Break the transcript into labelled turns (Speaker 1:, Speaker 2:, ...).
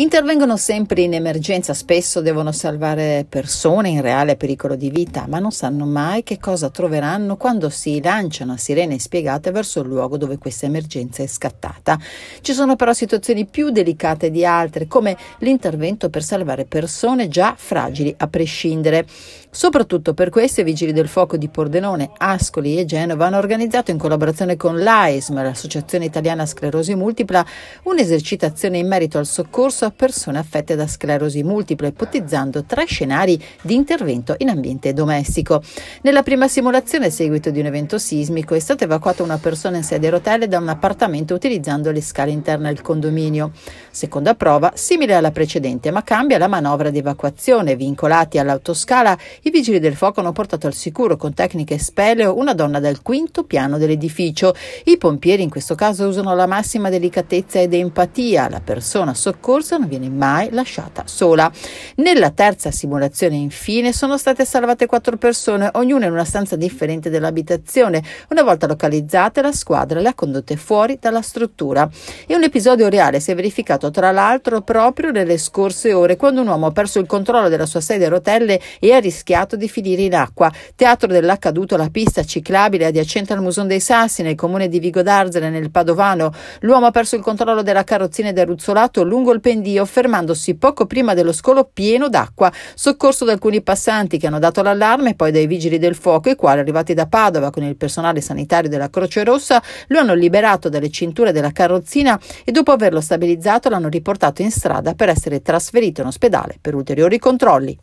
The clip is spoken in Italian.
Speaker 1: Intervengono sempre in emergenza, spesso devono salvare persone in reale pericolo di vita, ma non sanno mai che cosa troveranno quando si lanciano a sirene spiegate verso il luogo dove questa emergenza è scattata. Ci sono però situazioni più delicate di altre, come l'intervento per salvare persone già fragili a prescindere. Soprattutto per questo i Vigili del Fuoco di Pordenone, Ascoli e Genova hanno organizzato in collaborazione con l'AISM, l'Associazione Italiana Sclerosi Multipla, un'esercitazione in merito al soccorso a persone affette da sclerosi multipla, ipotizzando tre scenari di intervento in ambiente domestico. Nella prima simulazione, a seguito di un evento sismico, è stata evacuata una persona in sede a rotelle da un appartamento utilizzando le scale interne al condominio. Seconda prova, simile alla precedente, ma cambia la manovra di evacuazione. Vincolati all'autoscala, i vigili del fuoco hanno portato al sicuro con tecniche speleo una donna dal quinto piano dell'edificio. I pompieri in questo caso usano la massima delicatezza ed empatia. La persona soccorsa non viene mai lasciata sola. Nella terza simulazione, infine, sono state salvate quattro persone, ognuna in una stanza differente dell'abitazione. Una volta localizzate, la squadra le ha condotte fuori dalla struttura. E un episodio reale si è verificato, tra l'altro, proprio nelle scorse ore, quando un uomo ha perso il controllo della sua sedia a rotelle e ha rischiato di finire in acqua. Teatro dell'accaduto la pista ciclabile adiacente al Muson dei Sassi, nel comune di Vigo d'Arzene, nel Padovano. L'uomo ha perso il controllo della carrozzina ed è ruzzolato lungo il pendio Dio, fermandosi poco prima dello scolo pieno d'acqua, soccorso da alcuni passanti che hanno dato l'allarme e poi dai vigili del fuoco, i quali, arrivati da Padova con il personale sanitario della Croce Rossa, lo hanno liberato dalle cinture della carrozzina e dopo averlo stabilizzato l'hanno riportato in strada per essere trasferito in ospedale per ulteriori controlli.